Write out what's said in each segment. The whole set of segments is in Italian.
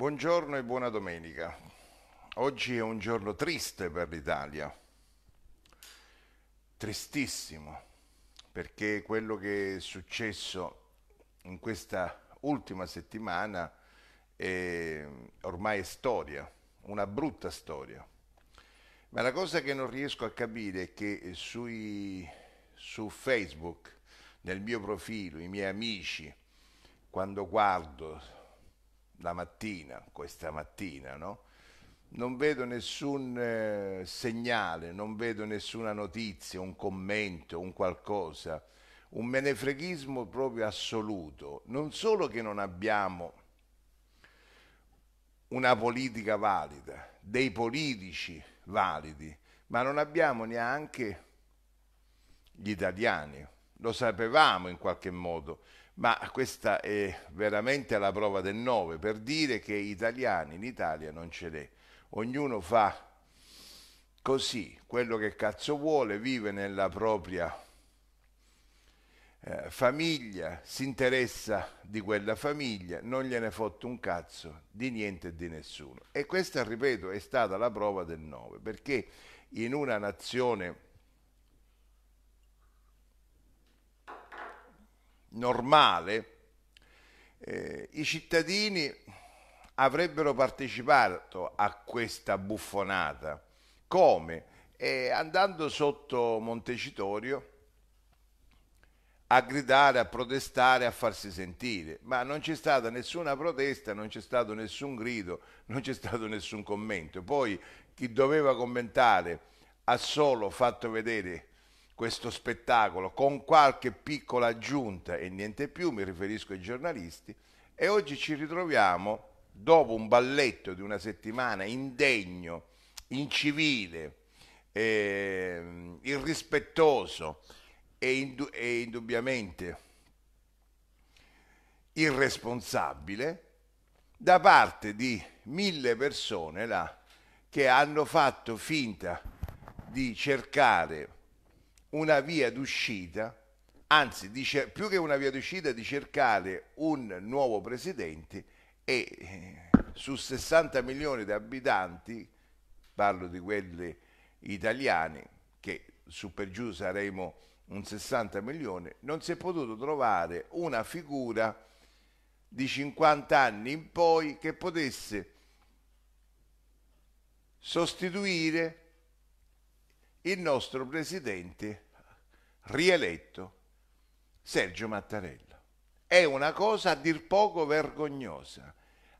Buongiorno e buona domenica. Oggi è un giorno triste per l'Italia, tristissimo, perché quello che è successo in questa ultima settimana è ormai è storia, una brutta storia. Ma la cosa che non riesco a capire è che sui, su Facebook, nel mio profilo, i miei amici, quando guardo la mattina, questa mattina, no? non vedo nessun eh, segnale, non vedo nessuna notizia, un commento, un qualcosa, un menefreghismo proprio assoluto. Non solo che non abbiamo una politica valida, dei politici validi, ma non abbiamo neanche gli italiani. Lo sapevamo in qualche modo ma questa è veramente la prova del 9 per dire che italiani in Italia non ce n'è. Ognuno fa così quello che cazzo vuole, vive nella propria eh, famiglia, si interessa di quella famiglia, non gliene fotte un cazzo di niente e di nessuno. E questa, ripeto, è stata la prova del 9, perché in una nazione normale, eh, i cittadini avrebbero partecipato a questa buffonata. Come? Eh, andando sotto Montecitorio a gridare, a protestare, a farsi sentire, ma non c'è stata nessuna protesta, non c'è stato nessun grido, non c'è stato nessun commento. Poi chi doveva commentare ha solo fatto vedere questo spettacolo con qualche piccola aggiunta e niente più, mi riferisco ai giornalisti, e oggi ci ritroviamo dopo un balletto di una settimana indegno, incivile, eh, irrispettoso e, indu- e indubbiamente irresponsabile da parte di mille persone là, che hanno fatto finta di cercare una via d'uscita, anzi dice, più che una via d'uscita di cercare un nuovo presidente e eh, su 60 milioni di abitanti, parlo di quelli italiani, che su per giù saremo un 60 milioni, non si è potuto trovare una figura di 50 anni in poi che potesse sostituire il nostro presidente rieletto Sergio Mattarella. È una cosa a dir poco vergognosa,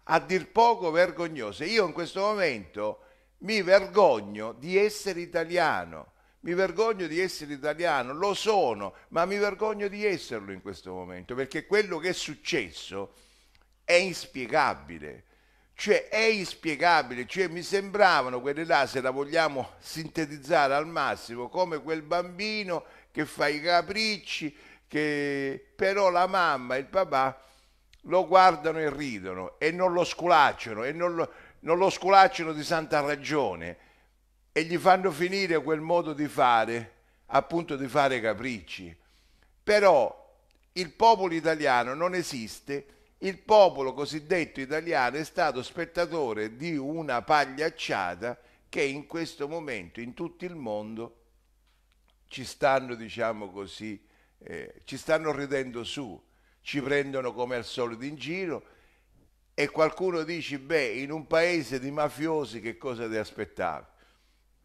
a dir poco vergognosa. Io in questo momento mi vergogno di essere italiano, mi vergogno di essere italiano, lo sono, ma mi vergogno di esserlo in questo momento, perché quello che è successo è inspiegabile. Cioè è inspiegabile, cioè, mi sembravano quelle là, se la vogliamo sintetizzare al massimo, come quel bambino che fa i capricci, che però la mamma e il papà lo guardano e ridono e non lo sculacciano e non lo, non lo sculacciano di santa ragione e gli fanno finire quel modo di fare, appunto di fare capricci. Però il popolo italiano non esiste il popolo cosiddetto italiano è stato spettatore di una pagliacciata che in questo momento in tutto il mondo ci stanno, diciamo così, eh, ci stanno ridendo su, ci prendono come al solito in giro e qualcuno dice, beh, in un paese di mafiosi che cosa ti aspettavi?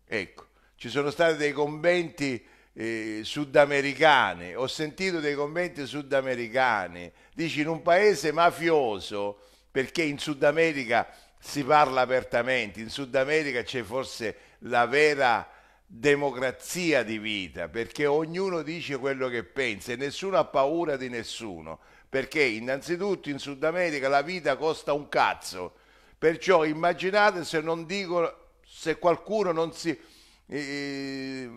Ecco, ci sono stati dei commenti eh, sudamericane, ho sentito dei commenti sudamericani, dici in un paese mafioso, perché in Sud America si parla apertamente, in Sud America c'è forse la vera democrazia di vita, perché ognuno dice quello che pensa e nessuno ha paura di nessuno, perché innanzitutto in Sud America la vita costa un cazzo, perciò immaginate se non dicono, se qualcuno non si... Eh,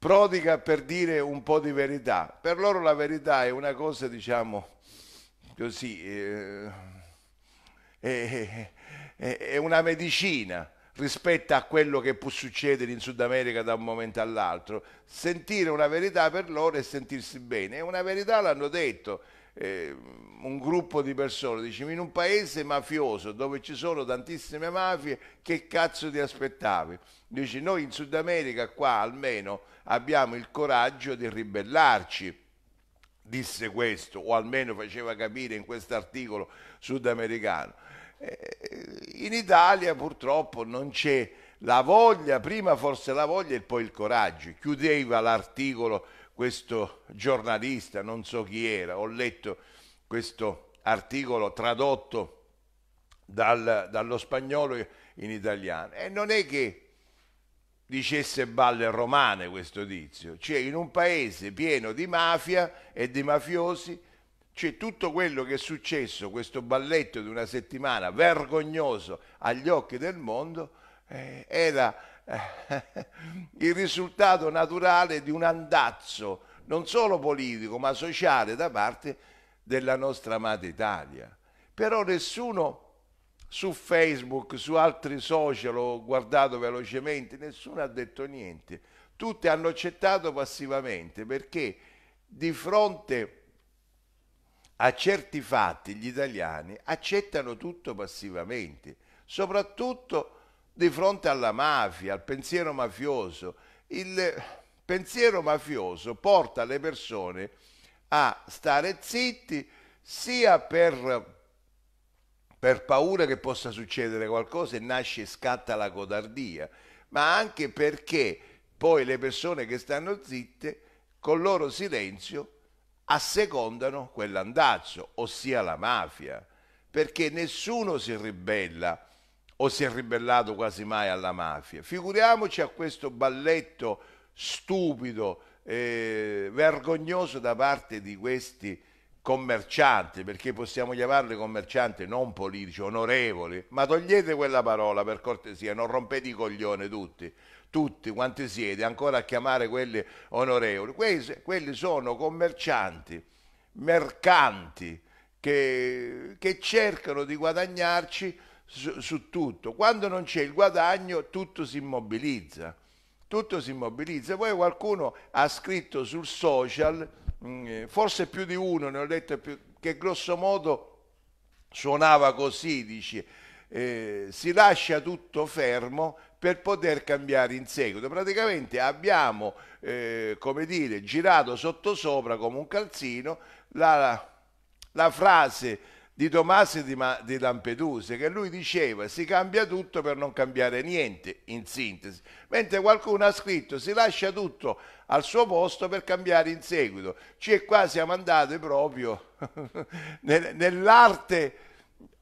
prodiga per dire un po' di verità. Per loro la verità è una cosa, diciamo, così, eh, è, è, una medicina rispetto a quello che può succedere in Sud America da un momento all'altro. Sentire una verità per loro è sentirsi bene. È una verità l'hanno detto, eh, un gruppo di persone, dice, in un paese mafioso dove ci sono tantissime mafie, che cazzo ti aspettavi? Dice, noi in Sud America qua almeno abbiamo il coraggio di ribellarci, disse questo, o almeno faceva capire in questo articolo sudamericano. Eh, in Italia purtroppo non c'è la voglia, prima forse la voglia e poi il coraggio. Chiudeva l'articolo questo giornalista, non so chi era, ho letto questo articolo tradotto dal, dallo spagnolo in italiano e non è che dicesse balle romane questo tizio, cioè in un paese pieno di mafia e di mafiosi c'è tutto quello che è successo, questo balletto di una settimana vergognoso agli occhi del mondo, eh, era eh, il risultato naturale di un andazzo non solo politico ma sociale da parte della nostra amata Italia. Però nessuno su Facebook, su altri social, ho guardato velocemente, nessuno ha detto niente. Tutti hanno accettato passivamente perché di fronte a certi fatti gli italiani accettano tutto passivamente, soprattutto di fronte alla mafia, al pensiero mafioso. Il pensiero mafioso porta le persone a stare zitti sia per, per paura che possa succedere qualcosa e nasce e scatta la codardia, ma anche perché poi le persone che stanno zitte col loro silenzio assecondano quell'andazzo, ossia la mafia, perché nessuno si ribella o si è ribellato quasi mai alla mafia. Figuriamoci a questo balletto stupido, eh, vergognoso da parte di questi commercianti, perché possiamo chiamarli commercianti non politici, onorevoli, ma togliete quella parola per cortesia, non rompete i coglioni tutti, tutti quanti siete, ancora a chiamare quelli onorevoli. Quelli, quelli sono commercianti, mercanti che, che cercano di guadagnarci su, su tutto. Quando non c'è il guadagno tutto si immobilizza, tutto si immobilizza. Poi qualcuno ha scritto sul social, mm, eh, forse più di uno, ne ho letto più, che grosso modo suonava così, dice, eh, si lascia tutto fermo per poter cambiare in seguito. Praticamente abbiamo, eh, come dire, girato sottosopra come un calzino la, la frase di Tomasi di, Ma- di Lampedusa, che lui diceva si cambia tutto per non cambiare niente, in sintesi, mentre qualcuno ha scritto si lascia tutto al suo posto per cambiare in seguito. Cioè qua siamo andati proprio nell'arte,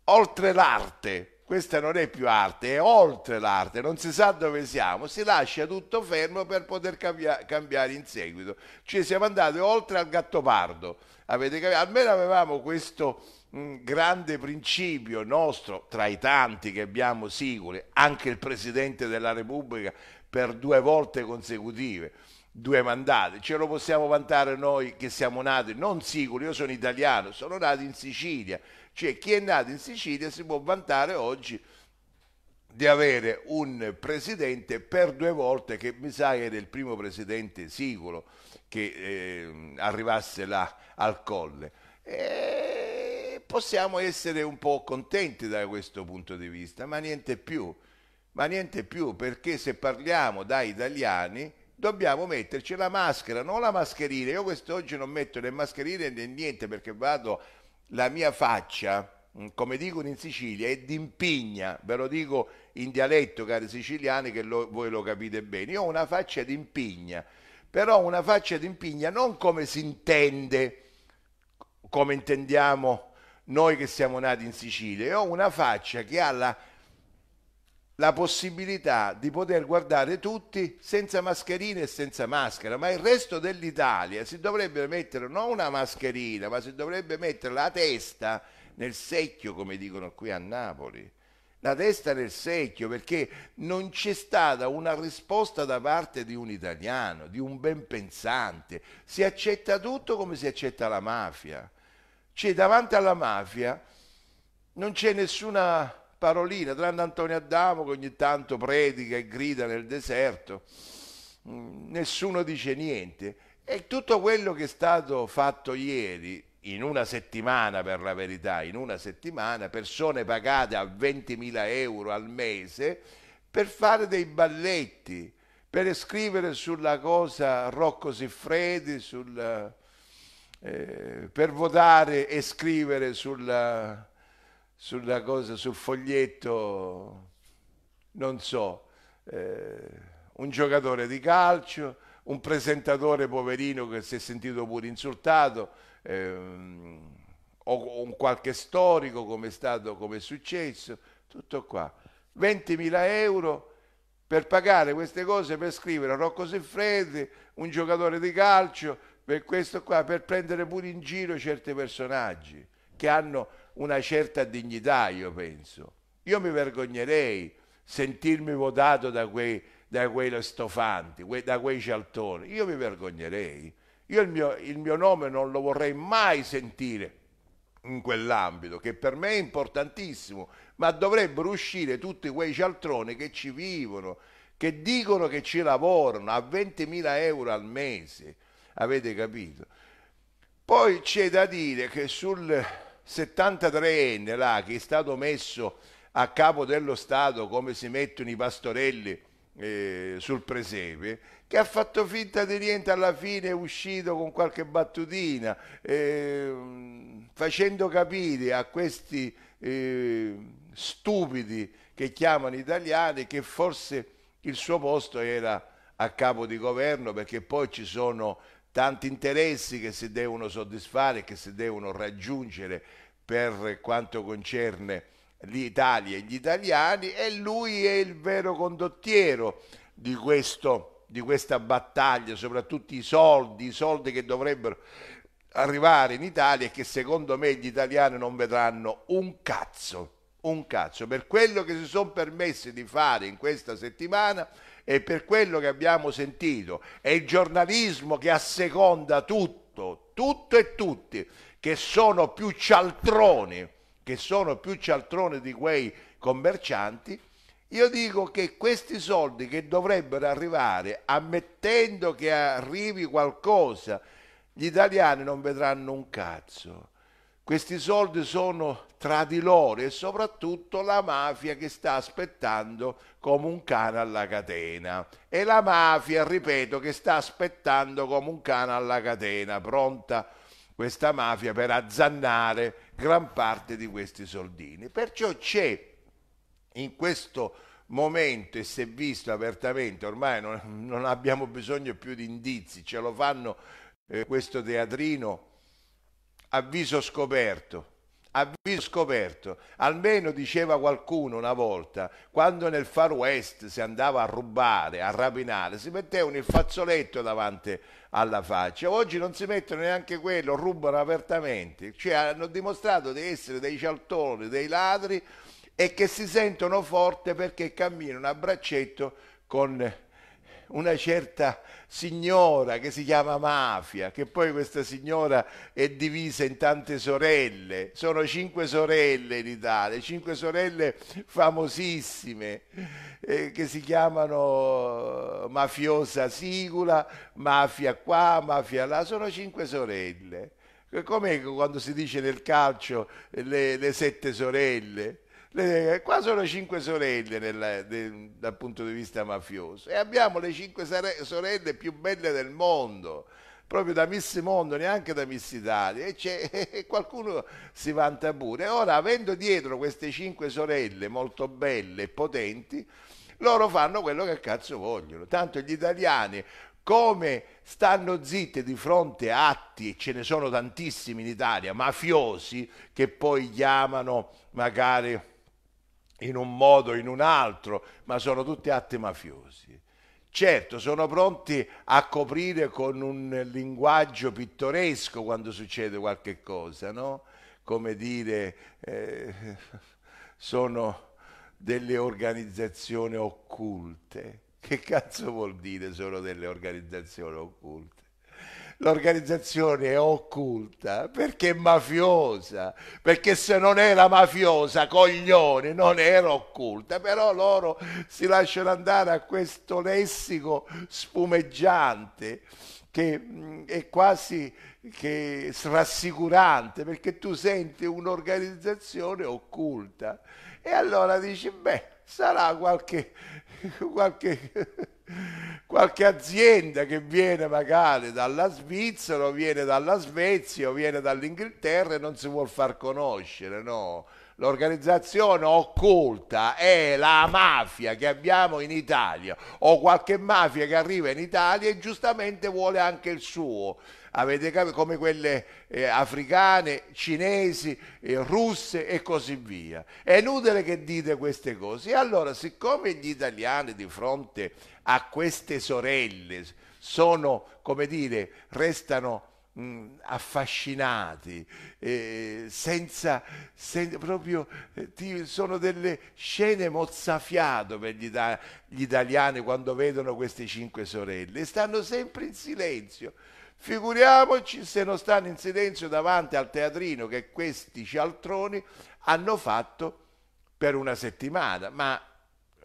oltre l'arte, questa non è più arte, è oltre l'arte, non si sa dove siamo, si lascia tutto fermo per poter cambia, cambiare in seguito. Cioè siamo andati oltre al gattopardo, avete capito? Almeno avevamo questo grande principio nostro, tra i tanti che abbiamo sicuri, anche il Presidente della Repubblica per due volte consecutive, due mandati, ce lo possiamo vantare noi che siamo nati, non sicuri, io sono italiano, sono nato in Sicilia, cioè chi è nato in Sicilia si può vantare oggi di avere un presidente per due volte che mi sa che era il primo presidente sicuro che eh, arrivasse là al colle. E possiamo essere un po' contenti da questo punto di vista, ma niente più. Ma niente più, perché se parliamo da italiani dobbiamo metterci la maschera, non la mascherina. Io quest'oggi non metto né mascherine né niente perché vado la mia faccia mm, come dicono in Sicilia, è d'impigna, ve lo dico in dialetto, cari siciliani, che lo, voi lo capite bene. Io ho una faccia d'impigna, però una faccia d'impigna non come si intende, come intendiamo noi che siamo nati in Sicilia e ho una faccia che ha la, la possibilità di poter guardare tutti senza mascherine e senza maschera, ma il resto dell'Italia si dovrebbe mettere non una mascherina, ma si dovrebbe mettere la testa nel secchio, come dicono qui a Napoli. La testa nel secchio perché non c'è stata una risposta da parte di un italiano, di un ben pensante. Si accetta tutto come si accetta la mafia. Cioè, davanti alla mafia non c'è nessuna parolina, tranne Antonio Adamo che ogni tanto predica e grida nel deserto, mm, nessuno dice niente. E tutto quello che è stato fatto ieri, in una settimana per la verità, in una settimana, persone pagate a 20.000 euro al mese per fare dei balletti, per scrivere sulla cosa Rocco Siffredi, sul eh, per votare e scrivere sulla, sulla cosa, sul foglietto, non so, eh, un giocatore di calcio, un presentatore poverino che si è sentito pure insultato, ehm, o un qualche storico come è stato, come è successo, tutto qua. 20.000 euro per pagare queste cose per scrivere a Rocco Siffredi, un giocatore di calcio, per questo qua, per prendere pure in giro certi personaggi che hanno una certa dignità, io penso. Io mi vergognerei sentirmi votato da quei, da quei stofanti, da quei cialtoni. Io mi vergognerei. Io il mio, il mio nome non lo vorrei mai sentire in quell'ambito, che per me è importantissimo, ma dovrebbero uscire tutti quei cialtroni che ci vivono, che dicono che ci lavorano a 20.000 euro al mese, Avete capito? Poi c'è da dire che sul 73enne là, che è stato messo a capo dello Stato come si mettono i pastorelli eh, sul presepe, che ha fatto finta di niente alla fine è uscito con qualche battutina, eh, facendo capire a questi eh, stupidi che chiamano italiani che forse il suo posto era a capo di governo perché poi ci sono tanti interessi che si devono soddisfare, che si devono raggiungere per quanto concerne l'Italia e gli italiani e lui è il vero condottiero di, questo, di questa battaglia, soprattutto i soldi, i soldi che dovrebbero arrivare in Italia e che secondo me gli italiani non vedranno un cazzo, un cazzo, per quello che si sono permessi di fare in questa settimana e per quello che abbiamo sentito è il giornalismo che asseconda tutto, tutto e tutti, che sono più cialtroni, che sono più cialtroni di quei commercianti, io dico che questi soldi che dovrebbero arrivare, ammettendo che arrivi qualcosa, gli italiani non vedranno un cazzo. Questi soldi sono tra di loro e soprattutto la mafia che sta aspettando come un cane alla catena. E la mafia, ripeto, che sta aspettando come un cane alla catena, pronta questa mafia per azzannare gran parte di questi soldini. Perciò c'è in questo momento e si è visto apertamente, ormai non, non abbiamo bisogno più di indizi, ce lo fanno eh, questo teatrino avviso scoperto. Avviso scoperto, almeno diceva qualcuno una volta, quando nel Far West si andava a rubare, a rapinare, si mettevano il fazzoletto davanti alla faccia. Oggi non si mettono neanche quello, rubano apertamente. Cioè hanno dimostrato di essere dei cialtoni, dei ladri e che si sentono forti perché camminano a braccetto con una certa signora che si chiama Mafia, che poi questa signora è divisa in tante sorelle, sono cinque sorelle in Italia, cinque sorelle famosissime eh, che si chiamano eh, Mafiosa Sigula, Mafia qua, Mafia là, sono cinque sorelle. Come quando si dice nel calcio eh, le, le sette sorelle? Le, qua sono cinque sorelle nel, de, dal punto di vista mafioso e abbiamo le cinque sorelle più belle del mondo proprio da Miss Mondo, neanche da Miss Italia, e, e, qualcuno si vanta pure. Ora, avendo dietro queste cinque sorelle molto belle e potenti, loro fanno quello che cazzo vogliono. Tanto gli italiani, come stanno zitte di fronte a atti, e ce ne sono tantissimi in Italia, mafiosi, che poi chiamano magari in un modo o in un altro, ma sono tutti atti mafiosi. Certo, sono pronti a coprire con un linguaggio pittoresco quando succede qualche cosa, no? Come dire, eh, sono delle organizzazioni occulte. Che cazzo vuol dire sono delle organizzazioni occulte? l'organizzazione è occulta perché è mafiosa, perché se non era mafiosa, coglione, non era occulta, però loro si lasciano andare a questo lessico spumeggiante che è quasi che rassicurante perché tu senti un'organizzazione occulta e allora dici beh sarà qualche, qualche qualche azienda che viene magari dalla Svizzera o viene dalla Svezia o viene dall'Inghilterra e non si vuol far conoscere, no? L'organizzazione occulta è la mafia che abbiamo in Italia o qualche mafia che arriva in Italia e giustamente vuole anche il suo avete capito, come quelle eh, africane, cinesi, eh, russe e così via. È inutile che dite queste cose. E allora, siccome gli italiani di fronte a queste sorelle sono, come dire, restano mh, mm, affascinati eh, senza, sen, proprio eh, ti, sono delle scene mozzafiato per gli, ita- gli italiani quando vedono queste cinque sorelle stanno sempre in silenzio Figuriamoci se non stanno in silenzio davanti al teatrino che questi cialtroni hanno fatto per una settimana, ma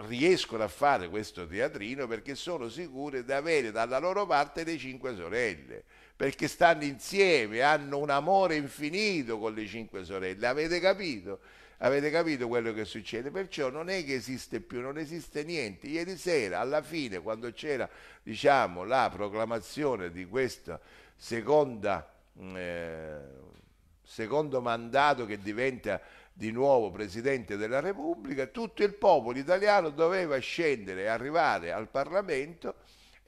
riescono a fare questo teatrino perché sono sicure di avere dalla loro parte le cinque sorelle perché stanno insieme, hanno un amore infinito con le cinque sorelle, avete capito? Avete capito quello che succede? Perciò non è che esiste più, non esiste niente. Ieri sera, alla fine, quando c'era diciamo, la proclamazione di questo mm, eh, secondo mandato che diventa di nuovo Presidente della Repubblica, tutto il popolo italiano doveva scendere e arrivare al Parlamento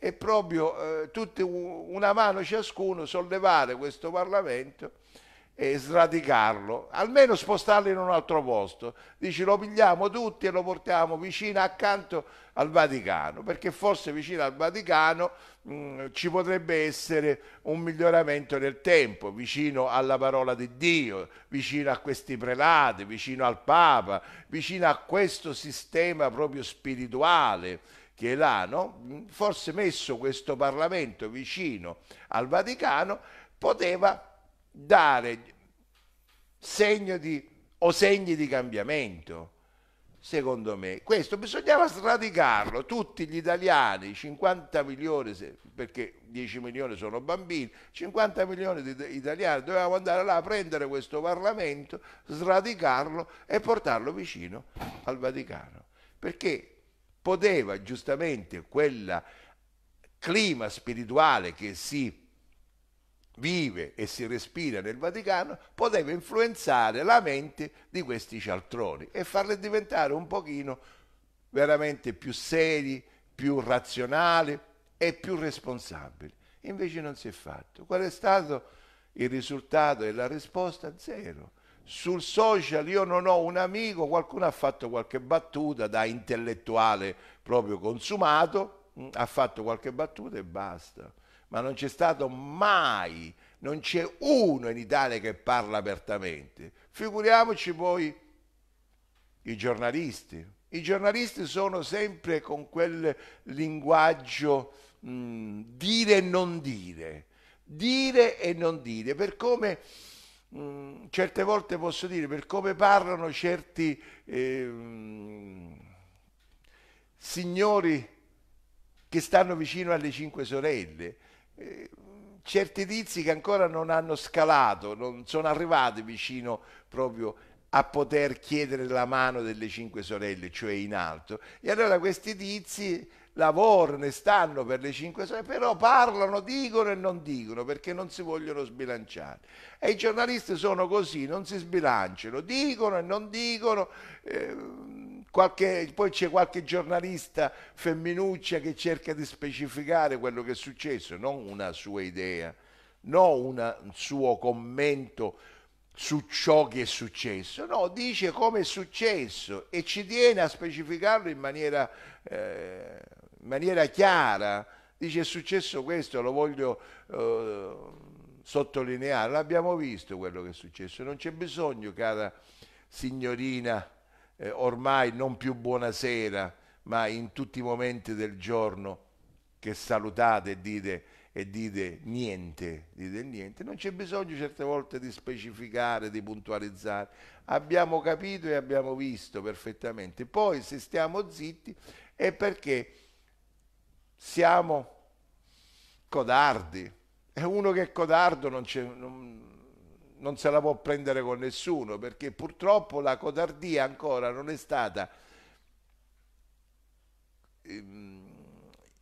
e proprio eh, tutti una mano ciascuno sollevare questo Parlamento e sradicarlo, almeno spostarlo in un altro posto. Dici lo pigliamo tutti e lo portiamo vicino accanto al Vaticano, perché forse vicino al Vaticano mh, mm, ci potrebbe essere un miglioramento nel tempo, vicino alla parola di Dio, vicino a questi prelati, vicino al Papa, vicino a questo sistema proprio spirituale che Chelano, forse messo questo Parlamento vicino al Vaticano, poteva dare segno di, o segni di cambiamento secondo me. Questo bisognava sradicarlo, tutti gli italiani, 50 milioni, perché 10 milioni sono bambini, 50 milioni di italiani, dovevamo andare là a prendere questo Parlamento, sradicarlo e portarlo vicino al Vaticano, perché poteva giustamente quel clima spirituale che si vive e si respira nel Vaticano poteva influenzare la mente di questi cialtroni e farle diventare un pochino veramente più seri, più razionali e più responsabili. Invece non si è fatto. Qual è stato il risultato e la risposta? Zero sul social io non ho un amico, qualcuno ha fatto qualche battuta da intellettuale proprio consumato, mm, ha fatto qualche battuta e basta. Ma non c'è stato mai, non c'è uno in Italia che parla apertamente. Figuriamoci poi i giornalisti. I giornalisti sono sempre con quel linguaggio mh, mm, dire e non dire, dire e non dire, per come Mm, certe volte posso dire, per come parlano certi eh, signori che stanno vicino alle Cinque Sorelle, eh, certi tizi che ancora non hanno scalato, non sono arrivati vicino proprio a poter chiedere la mano delle Cinque Sorelle, cioè in alto. E allora questi tizi lavoro, ne stanno per le 5 sole, però parlano, dicono e non dicono perché non si vogliono sbilanciare. E i giornalisti sono così, non si sbilanciano, dicono e non dicono. Eh, Qualche, poi c'è qualche giornalista femminuccia che cerca di specificare quello che è successo, non una sua idea, non una, un suo commento su ciò che è successo, no, dice come è successo e ci tiene a specificarlo in maniera eh, in maniera chiara, dice è successo questo, lo voglio eh, sottolineare, l'abbiamo visto quello che è successo, non c'è bisogno, cara signorina, eh, ormai non più buonasera, ma in tutti i momenti del giorno che salutate e dite, e dite niente, dite niente, non c'è bisogno certe volte di specificare, di puntualizzare, abbiamo capito e abbiamo visto perfettamente, poi se stiamo zitti è perché siamo codardi. E uno che è codardo non, non, non se la può prendere con nessuno, perché purtroppo la codardia ancora non è stata ehm,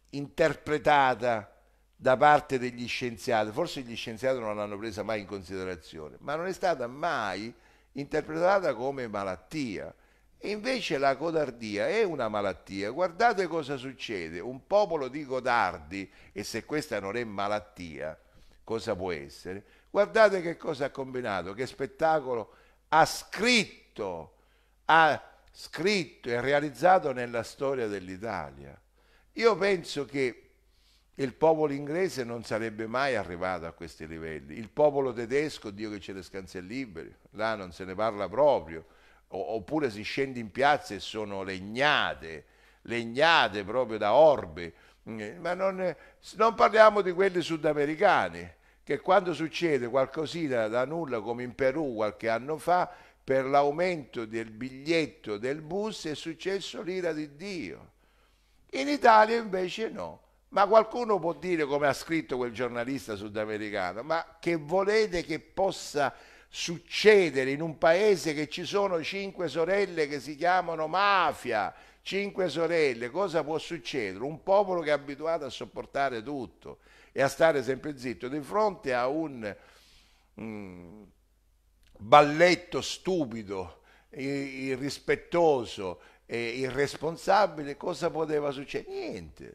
interpretata da parte degli scienziati, forse gli scienziati non l'hanno presa mai in considerazione, ma non è stata mai interpretata come malattia invece la codardia è una malattia. Guardate cosa succede. Un popolo di codardi, e se questa non è malattia, cosa può essere? Guardate che cosa ha combinato, che spettacolo ha scritto, ha scritto e realizzato nella storia dell'Italia. Io penso che il popolo inglese non sarebbe mai arrivato a questi livelli. Il popolo tedesco, Dio che ce le scansi liberi, là non se ne parla proprio oppure si scende in piazza e sono legnate, legnate proprio da orbe, mm, eh, ma non, eh, non parliamo di quelli sudamericani, che quando succede qualcosina da nulla come in Perù qualche anno fa, per l'aumento del biglietto del bus è successo l'ira di Dio. In Italia invece no. Ma qualcuno può dire, come ha scritto quel giornalista sudamericano, ma che volete che possa succedere in un paese che ci sono cinque sorelle che si chiamano mafia, cinque sorelle, cosa può succedere? Un popolo che è abituato a sopportare tutto e a stare sempre zitto di fronte a un mh, mm, balletto stupido, irrispettoso e irresponsabile, cosa poteva succedere? Niente.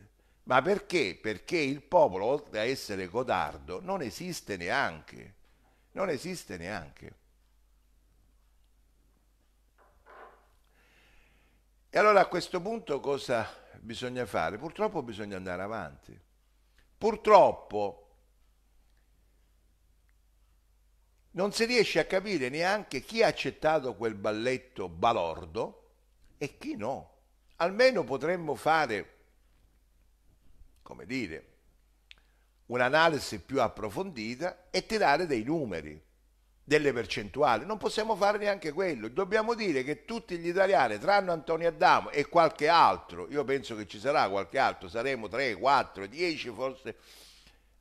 Ma perché? Perché il popolo, oltre a essere codardo, non esiste neanche non esiste neanche. E allora a questo punto cosa bisogna fare? Purtroppo bisogna andare avanti. Purtroppo non si riesce a capire neanche chi ha accettato quel balletto balordo e chi no. Almeno potremmo fare, come dire, un'analisi più approfondita e tirare dei numeri, delle percentuali. Non possiamo fare neanche quello. Dobbiamo dire che tutti gli italiani, tranne Antonio Adamo e qualche altro, io penso che ci sarà qualche altro, saremo 3, 4, 10 forse,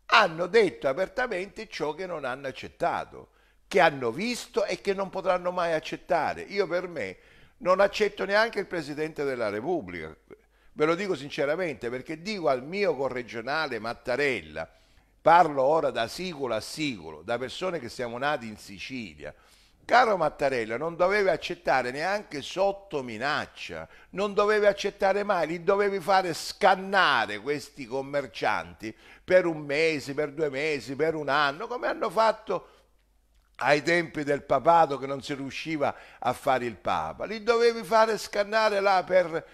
hanno detto apertamente ciò che non hanno accettato, che hanno visto e che non potranno mai accettare. Io per me non accetto neanche il Presidente della Repubblica, Ve lo dico sinceramente perché dico al mio corregionale Mattarella, parlo ora da sicolo a sicolo, da persone che siamo nati in Sicilia, Caro Mattarella non dovevi accettare neanche sotto minaccia, non dovevi accettare mai, li dovevi fare scannare questi commercianti per un mese, per due mesi, per un anno, come hanno fatto ai tempi del papato che non si riusciva a fare il papa, li dovevi fare scannare là per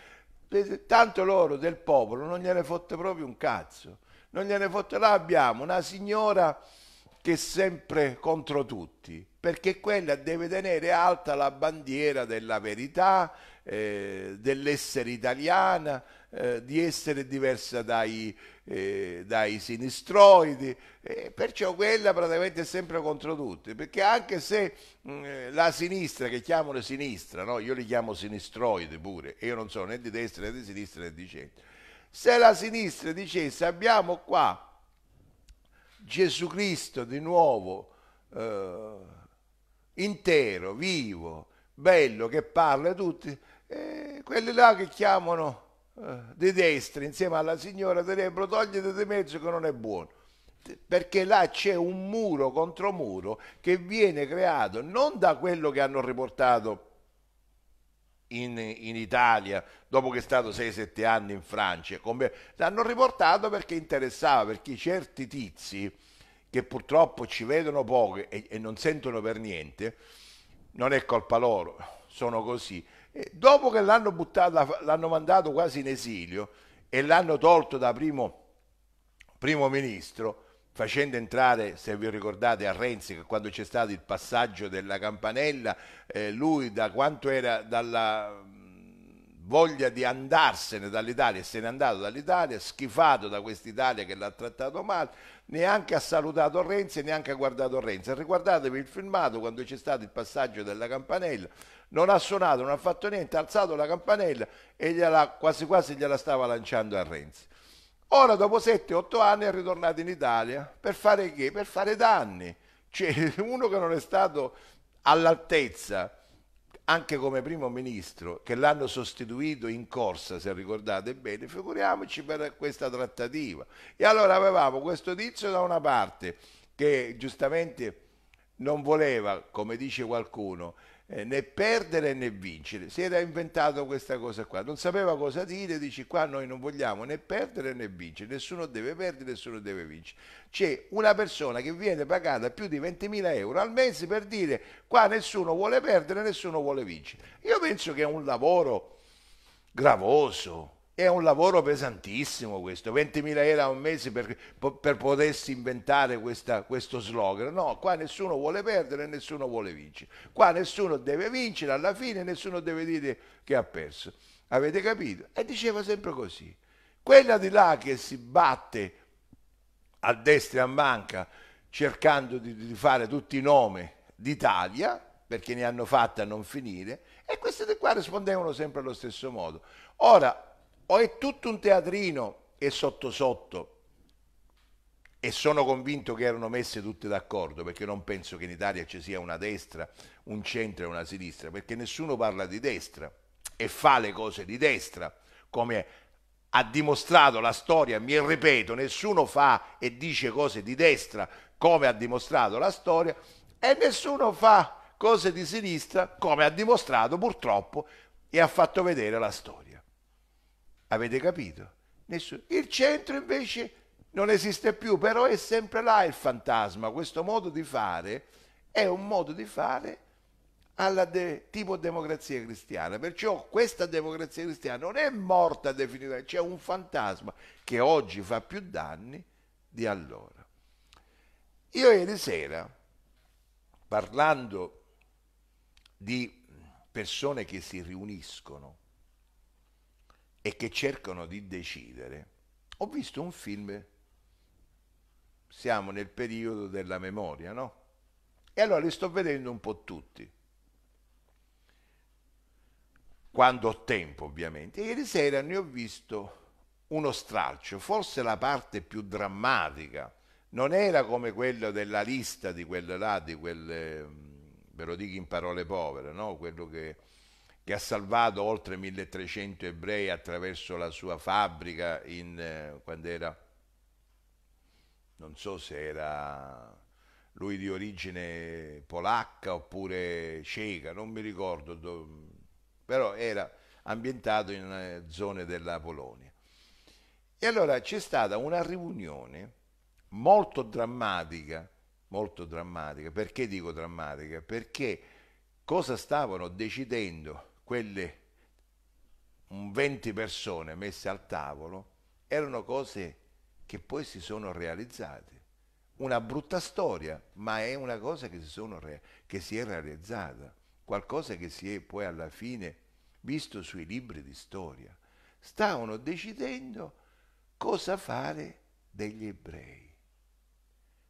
tanto loro del popolo non gliene fotte proprio un cazzo, non gliene fotte, là abbiamo una signora che è sempre contro tutti, perché quella deve tenere alta la bandiera della verità, eh, dell'essere italiana, eh, di essere diversa dai, eh, dai sinistroidi, e perciò quella praticamente è sempre contro tutti, perché anche se mh, mm, eh, la sinistra, che chiamano sinistra, no? io li chiamo sinistroidi pure, io non sono né di destra né di sinistra né di centro, se la sinistra dicesse abbiamo qua Gesù Cristo di nuovo eh, intero, vivo, bello, che parla a tutti, eh, quelli là che chiamano eh, di destra insieme alla signora direbbero togliete di mezzo che non è buono perché là c'è un muro contro muro che viene creato non da quello che hanno riportato in, in Italia dopo che è stato 6-7 anni in Francia come, l'hanno riportato perché interessava perché certi tizi che purtroppo ci vedono poco e, e non sentono per niente non è colpa loro sono così dopo che l'hanno, buttato, l'hanno mandato quasi in esilio e l'hanno tolto da primo, primo ministro, facendo entrare, se vi ricordate, a Renzi, che quando c'è stato il passaggio della campanella, eh, lui da quanto era dalla voglia di andarsene dall'Italia e se n'è andato dall'Italia, schifato da quest'Italia che l'ha trattato male, neanche ha salutato Renzi e neanche ha guardato Renzi. Riguardatevi il filmato quando c'è stato il passaggio della campanella, non ha suonato, non ha fatto niente, ha alzato la campanella e gliela, quasi quasi gliela stava lanciando a Renzi. Ora dopo 7-8 anni è ritornato in Italia per fare che? Per fare danni. Cioè uno che non è stato all'altezza anche come primo ministro, che l'hanno sostituito in corsa, se ricordate bene, figuriamoci per questa trattativa. E allora avevamo questo tizio da una parte che giustamente non voleva, come dice qualcuno, eh, né perdere né vincere, si era inventato questa cosa qua, non sapeva cosa dire, dici qua noi non vogliamo né perdere né vincere, nessuno deve perdere, nessuno deve vincere. C'è una persona che viene pagata più di 20.000 euro al mese per dire qua nessuno vuole perdere, nessuno vuole vincere. Io penso che è un lavoro gravoso, è un lavoro pesantissimo questo, 20.000 euro a un mese per, per potersi inventare questa, questo slogan. No, qua nessuno vuole perdere, nessuno vuole vincere. Qua nessuno deve vincere alla fine, nessuno deve dire che ha perso. Avete capito? E diceva sempre così. Quella di là che si batte a destra e a manca cercando di, di fare tutti i nomi d'Italia, perché ne hanno fatta a non finire, e queste qua rispondevano sempre allo stesso modo. Ora, o è tutto un teatrino e sotto sotto e sono convinto che erano messe tutte d'accordo, perché non penso che in Italia ci sia una destra, un centro e una sinistra, perché nessuno parla di destra e fa le cose di destra, come ha dimostrato la storia, mi ripeto, nessuno fa e dice cose di destra, come ha dimostrato la storia, e nessuno fa cose di sinistra, come ha dimostrato purtroppo e ha fatto vedere la storia. Avete capito? Nessuno. Il centro invece non esiste più, però è sempre là il fantasma. Questo modo di fare è un modo di fare alla de- tipo democrazia cristiana. Perciò questa democrazia cristiana non è morta definitivamente, c'è un fantasma che oggi fa più danni di allora. Io ieri sera, parlando di persone che si riuniscono, e che cercano di decidere, ho visto un film, siamo nel periodo della memoria, no? E allora li sto vedendo un po' tutti, quando ho tempo ovviamente. ieri sera ne ho visto uno stralcio, forse la parte più drammatica, non era come quella della lista di quelle là, di quelle, mm, ve lo dico in parole povere, no? quello che che ha salvato oltre 1300 ebrei attraverso la sua fabbrica in, eh, quando era, non so se era lui di origine polacca oppure ceca, non mi ricordo, dove, però era ambientato in eh, zone della Polonia. E allora c'è stata una riunione molto drammatica, molto drammatica, perché dico drammatica? Perché cosa stavano decidendo quelle 20 persone messe al tavolo erano cose che poi si sono realizzate. Una brutta storia, ma è una cosa che si, sono, che si è realizzata, qualcosa che si è poi alla fine visto sui libri di storia. Stavano decidendo cosa fare degli ebrei.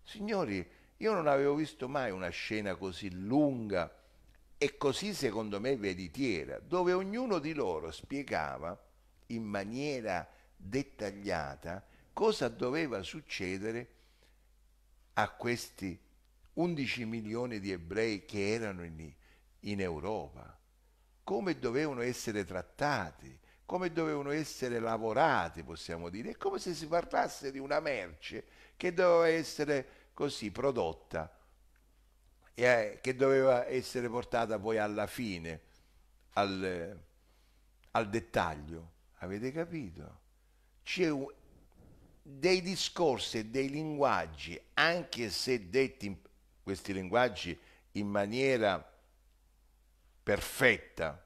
Signori, io non avevo visto mai una scena così lunga e così secondo me veritiera, dove ognuno di loro spiegava in maniera dettagliata cosa doveva succedere a questi 11 milioni di ebrei che erano in, in Europa, come dovevano essere trattati, come dovevano essere lavorati, possiamo dire, è come se si parlasse di una merce che doveva essere così prodotta eh, che doveva essere portata poi alla fine, al, al dettaglio. Avete capito? C'è dei discorsi e dei linguaggi, anche se detti in, questi linguaggi in maniera perfetta,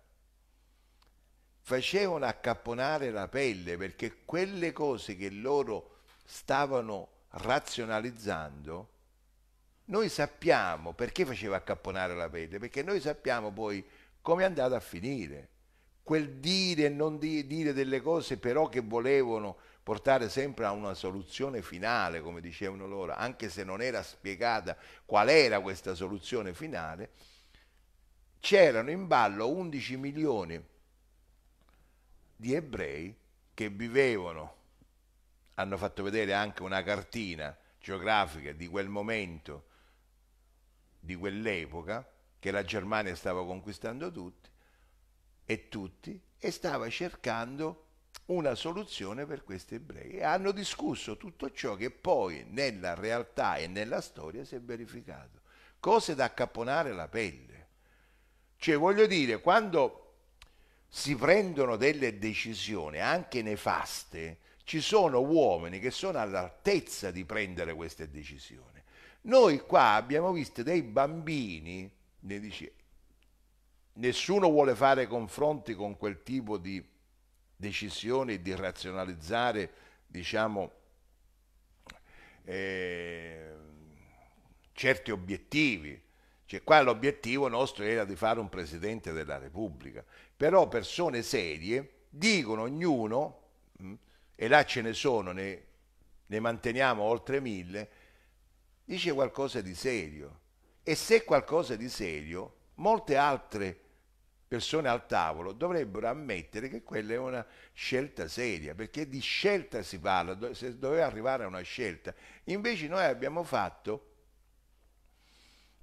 facevano accapponare la pelle perché quelle cose che loro stavano razionalizzando noi sappiamo perché faceva accapponare la pelle, perché noi sappiamo poi come è andata a finire. Quel dire e non di, dire delle cose però che volevano portare sempre a una soluzione finale, come dicevano loro, anche se non era spiegata qual era questa soluzione finale, c'erano in ballo 11 milioni di ebrei che vivevano, hanno fatto vedere anche una cartina geografica di quel momento di quell'epoca, che la Germania stava conquistando tutti e tutti, e stava cercando una soluzione per questi ebrei. E hanno discusso tutto ciò che poi nella realtà e nella storia si è verificato. Cose da accapponare la pelle. Cioè, voglio dire, quando si prendono delle decisioni anche nefaste, ci sono uomini che sono all'altezza di prendere queste decisioni. Noi qua abbiamo visto dei bambini, ne dice, nessuno vuole fare confronti con quel tipo di decisione di razionalizzare, diciamo, eh, certi obiettivi. Cioè, qua l'obiettivo nostro era di fare un presidente della Repubblica. Però persone serie dicono ognuno, mm, e là ce ne sono, ne, ne manteniamo oltre mille, dice qualcosa di serio. E se qualcosa di serio, molte altre persone al tavolo dovrebbero ammettere che quella è una scelta seria, perché di scelta si parla, se doveva arrivare a una scelta. Invece noi abbiamo fatto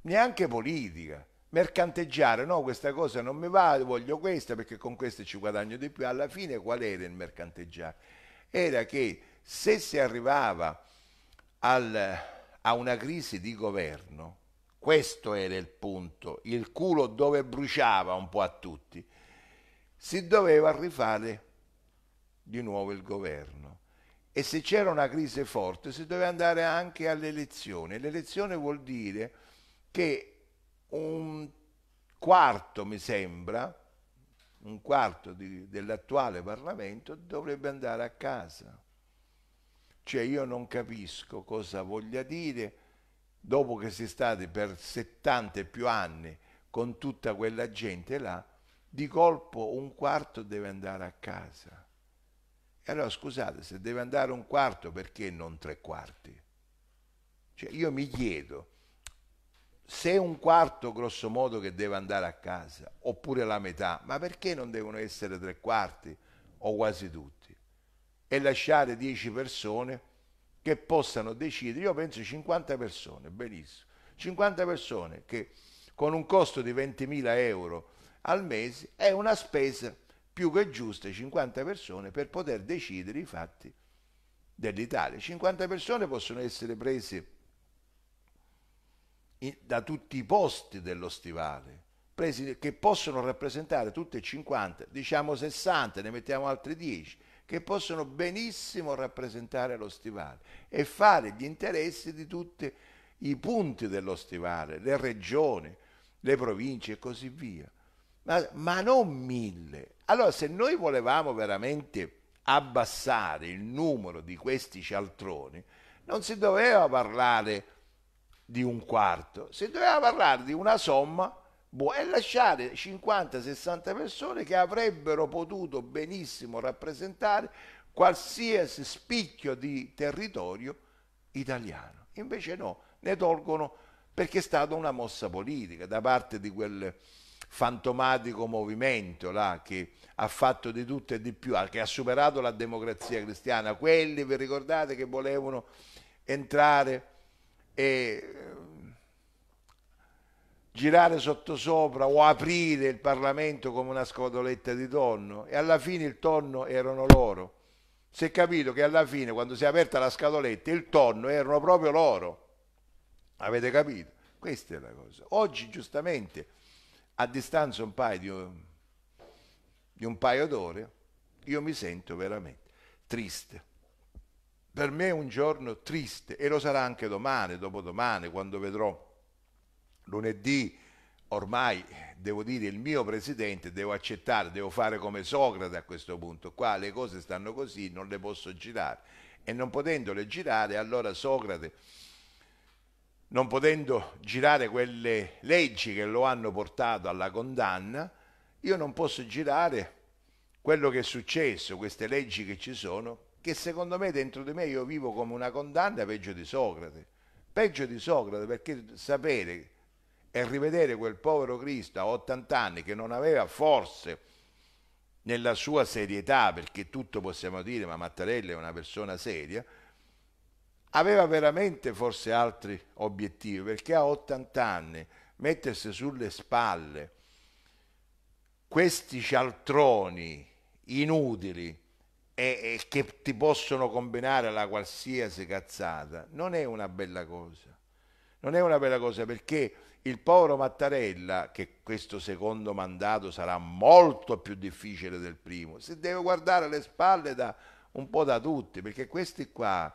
neanche politica, mercanteggiare, no questa cosa non mi va, voglio questa perché con questa ci guadagno di più. Alla fine qual era il mercanteggiare? Era che se si arrivava al, a una crisi di governo. Questo era il punto, il culo dove bruciava un po' a tutti. Si doveva rifare di nuovo il governo e se c'era una crisi forte si doveva andare anche all'elezione. L'elezione vuol dire che un quarto, mi sembra, un quarto di, dell'attuale Parlamento dovrebbe andare a casa. Cioè io non capisco cosa voglia dire dopo che si è stati per 70 e più anni con tutta quella gente là, di colpo un quarto deve andare a casa. E allora scusate, se deve andare un quarto perché non tre quarti? Cioè, io mi chiedo, se un quarto grosso modo che deve andare a casa, oppure la metà, ma perché non devono essere tre quarti o quasi tutti? e lasciare 10 persone che possano decidere. Io penso 50 persone, benissimo. 50 persone che con un costo di 20.000 euro al mese è una spesa più che giusta, 50 persone, per poter decidere i fatti dell'Italia. 50 persone possono essere prese da tutti i posti dello stivale, presi, che possono rappresentare tutte e 50, diciamo 60, ne mettiamo altre 10 che possono benissimo rappresentare lo stivale e fare gli interessi di tutti i punti dello stivale, le regioni, le province e così via. Ma, ma non mille. Allora se noi volevamo veramente abbassare il numero di questi cialtroni, non si doveva parlare di un quarto, si doveva parlare di una somma Boh, e lasciare 50-60 persone che avrebbero potuto benissimo rappresentare qualsiasi spicchio di territorio italiano. Invece no, ne tolgono perché è stata una mossa politica da parte di quel fantomatico movimento là, che ha fatto di tutto e di più, che ha superato la democrazia cristiana. Quelli, vi ricordate, che volevano entrare e girare sottosopra o aprire il Parlamento come una scatoletta di tonno e alla fine il tonno erano loro. Si è capito che alla fine quando si è aperta la scatoletta il tonno erano proprio loro. Avete capito? Questa è la cosa. Oggi giustamente a distanza un paio di, di un paio d'ore io mi sento veramente triste. Per me è un giorno triste e lo sarà anche domani, dopodomani, quando vedrò lunedì ormai eh, devo dire il mio presidente, devo accettare, devo fare come Socrate a questo punto, qua le cose stanno così, non le posso girare e non potendole girare allora Socrate, non potendo girare quelle leggi che lo hanno portato alla condanna, io non posso girare quello che è successo, queste leggi che ci sono, che secondo me dentro di me io vivo come una condanna peggio di Socrate, peggio di Socrate perché sapere e rivedere quel povero Cristo a 80 anni che non aveva forse nella sua serietà, perché tutto possiamo dire, ma Mattarella è una persona seria, aveva veramente forse altri obiettivi, perché a 80 anni mettersi sulle spalle questi cialtroni inutili e, e, che ti possono combinare la qualsiasi cazzata, non è una bella cosa. Non è una bella cosa perché il povero Mattarella, che questo secondo mandato sarà molto più difficile del primo, si deve guardare alle spalle da, un po' da tutti, perché questi qua,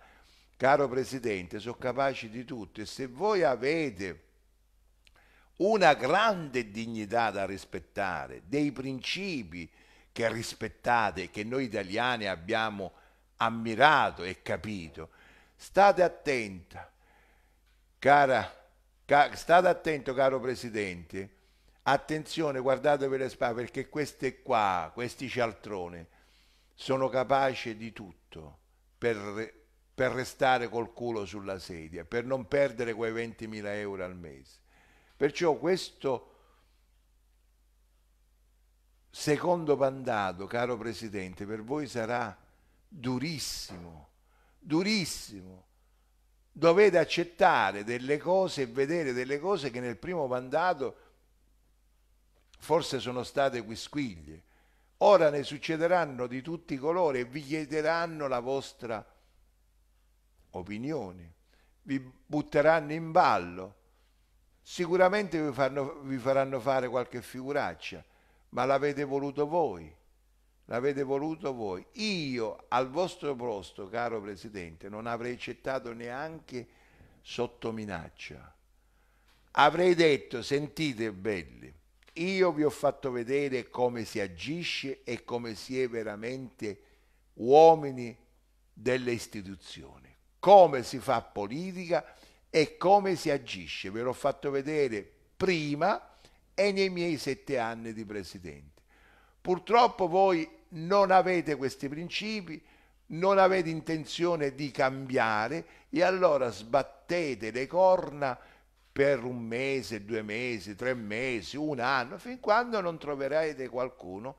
caro Presidente, sono capaci di tutto e se voi avete una grande dignità da rispettare, dei principi che rispettate, che noi italiani abbiamo ammirato e capito, state attenta, cara state attento caro Presidente, attenzione, guardate per le spalle, perché queste qua, questi cialtrone, sono capaci di tutto per, per restare col culo sulla sedia, per non perdere quei 20.000 euro al mese. Perciò questo secondo mandato, caro Presidente, per voi sarà durissimo, durissimo dovete accettare delle cose e vedere delle cose che nel primo mandato forse sono state quisquiglie. Ora ne succederanno di tutti i colori e vi chiederanno la vostra opinione, vi butteranno in ballo, sicuramente vi, fanno, vi faranno fare qualche figuraccia, ma l'avete voluto voi l'avete voluto voi. Io al vostro posto, caro Presidente, non avrei accettato neanche sotto minaccia. Avrei detto, sentite belli, io vi ho fatto vedere come si agisce e come si è veramente uomini delle istituzioni, come si fa politica e come si agisce. Ve l'ho fatto vedere prima e nei miei sette anni di Presidente. Purtroppo voi non avete questi principi, non avete intenzione di cambiare e allora sbattete le corna per un mese, due mesi, tre mesi, un anno, fin quando non troverete qualcuno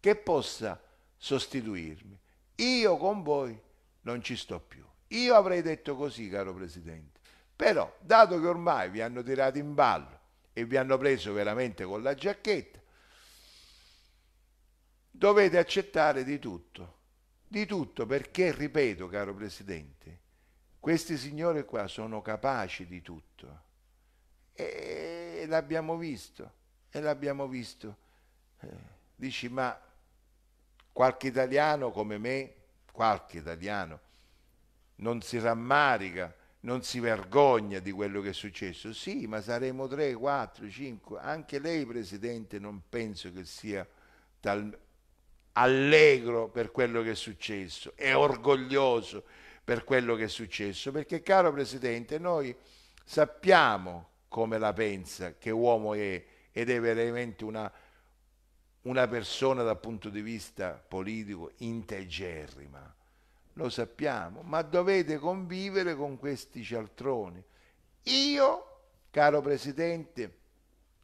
che possa sostituirmi. Io con voi non ci sto più. Io avrei detto così, caro Presidente, però dato che ormai vi hanno tirato in ballo e vi hanno preso veramente con la giacchetta, dovete accettare di tutto. Di tutto perché, ripeto, caro Presidente, questi signori qua sono capaci di tutto. E, l'abbiamo visto, e l'abbiamo visto. Eh, dici, ma qualche italiano come me, qualche italiano, non si rammarica, non si vergogna di quello che è successo. Sì, ma saremo 3, 4, 5. Anche lei, Presidente, non penso che sia tal allegro per quello che è successo, è orgoglioso per quello che è successo, perché caro Presidente, noi sappiamo come la pensa, che uomo è ed è veramente una, una persona dal punto di vista politico integerrima, lo sappiamo, ma dovete convivere con questi cialtroni. Io, caro Presidente,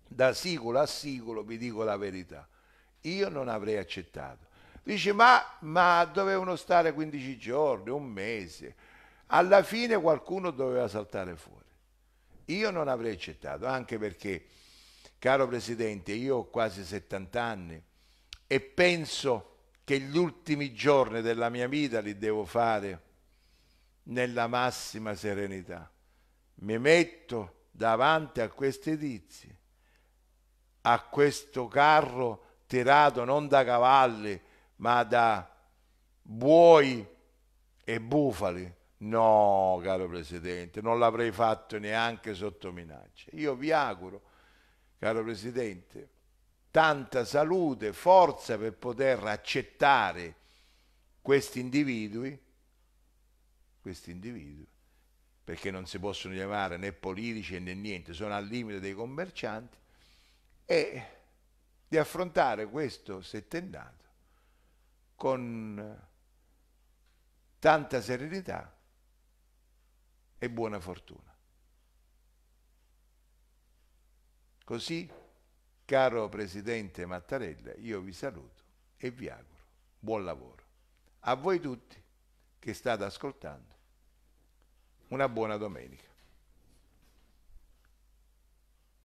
da sicolo a sicolo vi dico la verità, io non avrei accettato. Dice, ma, ma dovevano stare 15 giorni, un mese. Alla fine qualcuno doveva saltare fuori. Io non avrei accettato, anche perché, caro Presidente, io ho quasi 70 anni e penso che gli ultimi giorni della mia vita li devo fare nella massima serenità. Mi metto davanti a queste tizie, a questo carro tirato non da cavalli, ma da buoi e bufali. No, caro Presidente, non l'avrei fatto neanche sotto minaccia. Io vi auguro, caro Presidente, tanta salute, forza per poter accettare questi individui, questi individui, perché non si possono chiamare né politici né niente, sono al limite dei commercianti, e di affrontare questo settennato con tanta serenità e buona fortuna. Così, caro Presidente Mattarella, io vi saluto e vi auguro buon lavoro. A voi tutti che state ascoltando, una buona domenica.